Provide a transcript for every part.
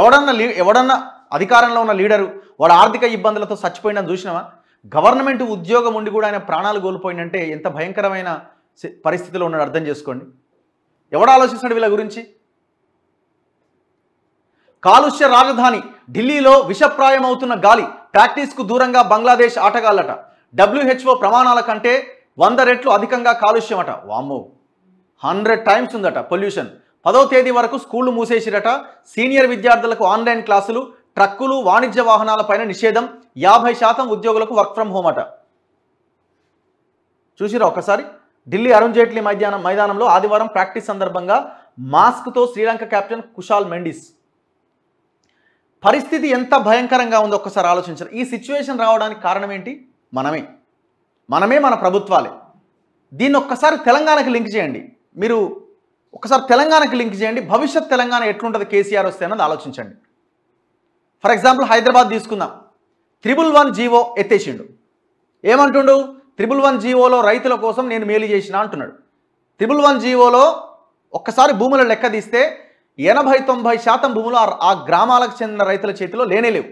ఎవడన్నా లీ ఎవడన్నా అధికారంలో ఉన్న లీడరు వాడు ఆర్థిక ఇబ్బందులతో చచ్చిపోయిందని చూసినావా గవర్నమెంట్ ఉద్యోగం ఉండి కూడా ఆయన ప్రాణాలు కోల్పోయిందంటే ఎంత భయంకరమైన పరిస్థితిలో ఉన్నాడు అర్థం చేసుకోండి ఎవడు ఆలోచిస్తున్నాడు వీళ్ళ గురించి కాలుష్య రాజధాని ఢిల్లీలో విషప్రాయమవుతున్న గాలి ప్రాక్టీస్కు దూరంగా బంగ్లాదేశ్ ఆటగాళ్ళట డబ్ల్యూహెచ్ఓ ప్రమాణాల కంటే వంద రెట్లు అధికంగా కాలుష్యం అట వామో హండ్రెడ్ టైమ్స్ ఉందట పొల్యూషన్ పదో తేదీ వరకు స్కూళ్లు మూసేసిరట సీనియర్ విద్యార్థులకు ఆన్లైన్ క్లాసులు ట్రక్కులు వాణిజ్య వాహనాల పైన నిషేధం యాభై శాతం ఉద్యోగులకు వర్క్ ఫ్రం హోమ్ అట చూసిరా ఒకసారి ఢిల్లీ అరుణ్ జైట్లీ మైదానం మైదానంలో ఆదివారం ప్రాక్టీస్ సందర్భంగా మాస్క్తో శ్రీలంక కెప్టెన్ కుషాల్ మెండిస్ పరిస్థితి ఎంత భయంకరంగా ఉందో ఒక్కసారి ఆలోచించారు ఈ సిచ్యువేషన్ రావడానికి కారణం ఏంటి మనమే మనమే మన ప్రభుత్వాలే దీన్ని ఒక్కసారి తెలంగాణకి లింక్ చేయండి మీరు ఒకసారి తెలంగాణకి లింక్ చేయండి భవిష్యత్ తెలంగాణ ఎట్లుంటుంది కేసీఆర్ వస్తే అన్నది ఆలోచించండి ఫర్ ఎగ్జాంపుల్ హైదరాబాద్ తీసుకుందాం త్రిబుల్ వన్ జీవో ఎత్తేసిండు ఏమంటుండు త్రిబుల్ వన్ జీవోలో రైతుల కోసం నేను మేలు చేసిన అంటున్నాడు త్రిబుల్ వన్ జీవోలో ఒక్కసారి భూముల లెక్క తీస్తే ఎనభై తొంభై శాతం భూములు ఆ గ్రామాలకు చెందిన రైతుల చేతిలో లేనేలేవు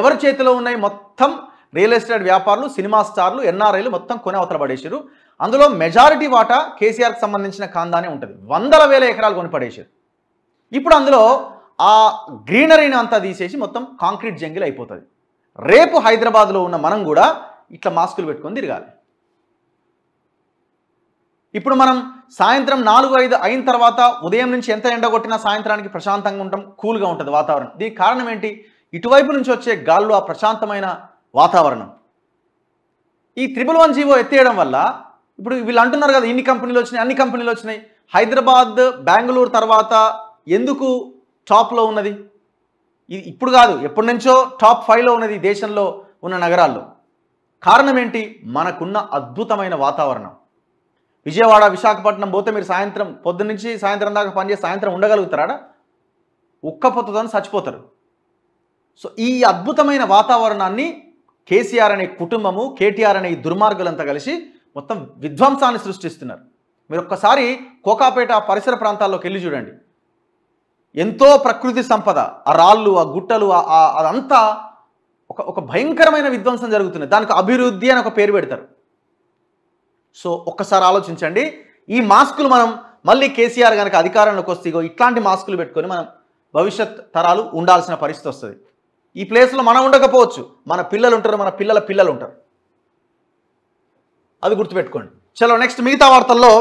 ఎవరి చేతిలో ఉన్నాయి మొత్తం రియల్ ఎస్టేట్ వ్యాపారులు సినిమా స్టార్లు ఎన్ఆర్ఐలు మొత్తం కొనే అవతల పడేసారు అందులో మెజారిటీ వాటా కేసీఆర్కి సంబంధించిన కాందానే ఉంటుంది వందల వేల ఎకరాలు కొనిపడేసారు ఇప్పుడు అందులో ఆ గ్రీనరీని అంతా తీసేసి మొత్తం కాంక్రీట్ జంగిల్ అయిపోతుంది రేపు హైదరాబాద్లో ఉన్న మనం కూడా ఇట్లా మాస్కులు పెట్టుకొని తిరగాలి ఇప్పుడు మనం సాయంత్రం నాలుగు ఐదు అయిన తర్వాత ఉదయం నుంచి ఎంత ఎండ కొట్టినా సాయంత్రానికి ప్రశాంతంగా ఉంటాం కూల్గా ఉంటుంది వాతావరణం దీనికి కారణం ఏంటి ఇటువైపు నుంచి వచ్చే గాల్లో ఆ ప్రశాంతమైన వాతావరణం ఈ త్రిబుల్ వన్ జీవో ఎత్తేయడం వల్ల ఇప్పుడు వీళ్ళు అంటున్నారు కదా ఇన్ని కంపెనీలు వచ్చినాయి అన్ని కంపెనీలు వచ్చినాయి హైదరాబాద్ బెంగళూరు తర్వాత ఎందుకు టాప్లో ఉన్నది ఇప్పుడు కాదు ఎప్పటి నుంచో టాప్ ఫైవ్లో ఉన్నది దేశంలో ఉన్న నగరాల్లో కారణం ఏంటి మనకున్న అద్భుతమైన వాతావరణం విజయవాడ విశాఖపట్నం పోతే మీరు సాయంత్రం పొద్దున్న నుంచి సాయంత్రం దాకా పనిచేసి సాయంత్రం ఉండగలుగుతారా ఉక్కపోతుందని చచ్చిపోతారు సో ఈ అద్భుతమైన వాతావరణాన్ని కేసీఆర్ అనే కుటుంబము కేటీఆర్ అనే దుర్మార్గులంతా కలిసి మొత్తం విధ్వంసాన్ని సృష్టిస్తున్నారు మీరు ఒక్కసారి కోకాపేట పరిసర ప్రాంతాల్లోకి వెళ్ళి చూడండి ఎంతో ప్రకృతి సంపద ఆ రాళ్ళు ఆ గుట్టలు అదంతా ఒక ఒక భయంకరమైన విధ్వంసం జరుగుతుంది దానికి అభివృద్ధి అని ఒక పేరు పెడతారు సో ఒక్కసారి ఆలోచించండి ఈ మాస్కులు మనం మళ్ళీ కేసీఆర్ కనుక అధికారంలోకి వస్తే ఇట్లాంటి మాస్కులు పెట్టుకొని మనం భవిష్యత్ తరాలు ఉండాల్సిన పరిస్థితి వస్తుంది ఈ ప్లేస్లో మనం ఉండకపోవచ్చు మన పిల్లలు ఉంటారు మన పిల్లల పిల్లలు ఉంటారు అది గుర్తుపెట్టుకోండి చలో నెక్స్ట్ మిగతా వార్తల్లో